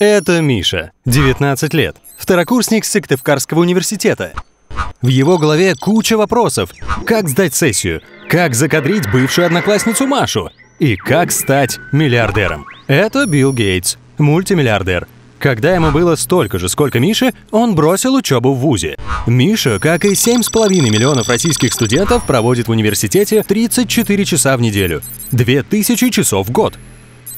Это Миша, 19 лет, второкурсник Сыктывкарского университета. В его голове куча вопросов. Как сдать сессию? Как закадрить бывшую одноклассницу Машу? И как стать миллиардером? Это Билл Гейтс, мультимиллиардер. Когда ему было столько же, сколько Мише, он бросил учебу в ВУЗе. Миша, как и 7,5 миллионов российских студентов, проводит в университете 34 часа в неделю, 2000 часов в год –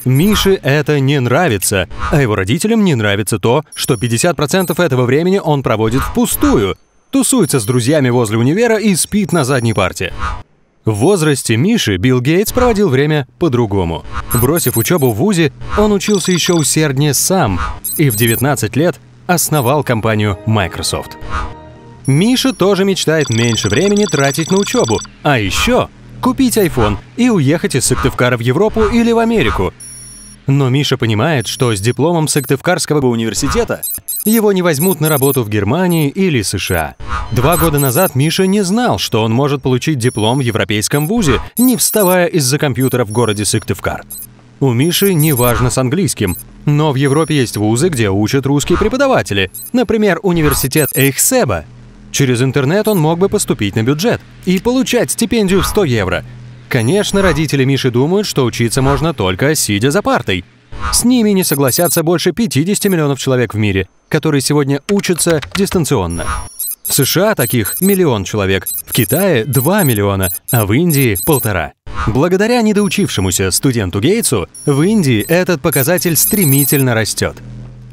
Мише это не нравится, а его родителям не нравится то, что 50% этого времени он проводит впустую, тусуется с друзьями возле универа и спит на задней парте. В возрасте Миши Билл Гейтс проводил время по-другому. Бросив учебу в ВУЗе, он учился еще усерднее сам и в 19 лет основал компанию Microsoft. Миша тоже мечтает меньше времени тратить на учебу, а еще купить iPhone и уехать из Сыктывкара в Европу или в Америку, но Миша понимает, что с дипломом Сыктывкарского университета его не возьмут на работу в Германии или США. Два года назад Миша не знал, что он может получить диплом в европейском вузе, не вставая из-за компьютера в городе Сыктывкар. У Миши не важно с английским, но в Европе есть вузы, где учат русские преподаватели, например, университет Эйхсеба. Через интернет он мог бы поступить на бюджет и получать стипендию в 100 евро – Конечно, родители Миши думают, что учиться можно только сидя за партой. С ними не согласятся больше 50 миллионов человек в мире, которые сегодня учатся дистанционно. В США таких миллион человек, в Китае 2 миллиона, а в Индии – полтора. Благодаря недоучившемуся студенту Гейтсу в Индии этот показатель стремительно растет.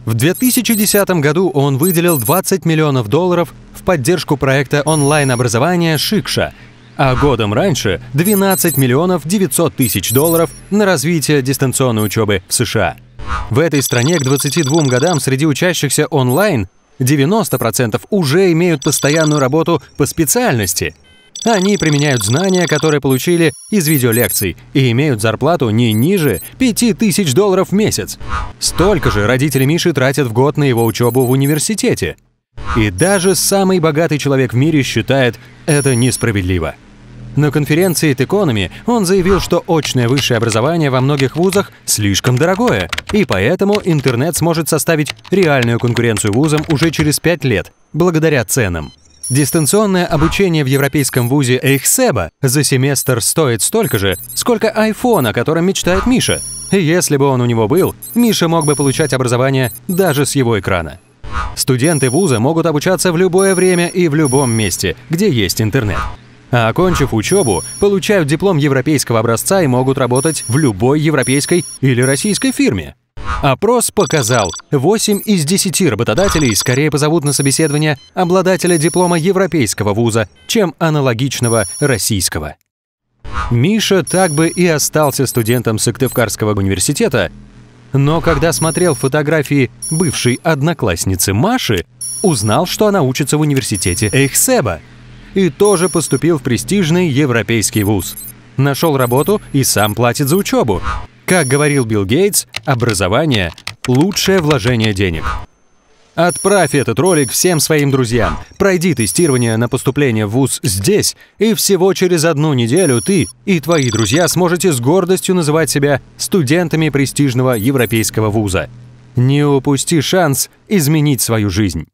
В 2010 году он выделил 20 миллионов долларов в поддержку проекта онлайн-образования «Шикша», а годом раньше 12 миллионов 900 тысяч долларов на развитие дистанционной учебы в США. В этой стране к 22 годам среди учащихся онлайн 90% уже имеют постоянную работу по специальности. Они применяют знания, которые получили из видеолекций, и имеют зарплату не ниже 5000 долларов в месяц. Столько же родители Миши тратят в год на его учебу в университете. И даже самый богатый человек в мире считает это несправедливо. На конференции Текономи он заявил, что очное высшее образование во многих вузах слишком дорогое, и поэтому интернет сможет составить реальную конкуренцию вузам уже через пять лет, благодаря ценам. Дистанционное обучение в европейском вузе Эйхсеба за семестр стоит столько же, сколько iPhone, о котором мечтает Миша. И если бы он у него был, Миша мог бы получать образование даже с его экрана. Студенты вуза могут обучаться в любое время и в любом месте, где есть интернет. А окончив учебу, получают диплом европейского образца и могут работать в любой европейской или российской фирме. Опрос показал, 8 из 10 работодателей скорее позовут на собеседование обладателя диплома европейского вуза, чем аналогичного российского. Миша так бы и остался студентом Сыктывкарского университета, но когда смотрел фотографии бывшей одноклассницы Маши, узнал, что она учится в университете Эйхсеба и тоже поступил в престижный европейский вуз. Нашел работу и сам платит за учебу. Как говорил Билл Гейтс, образование – лучшее вложение денег. Отправь этот ролик всем своим друзьям. Пройди тестирование на поступление в ВУЗ здесь, и всего через одну неделю ты и твои друзья сможете с гордостью называть себя студентами престижного европейского вуза. Не упусти шанс изменить свою жизнь.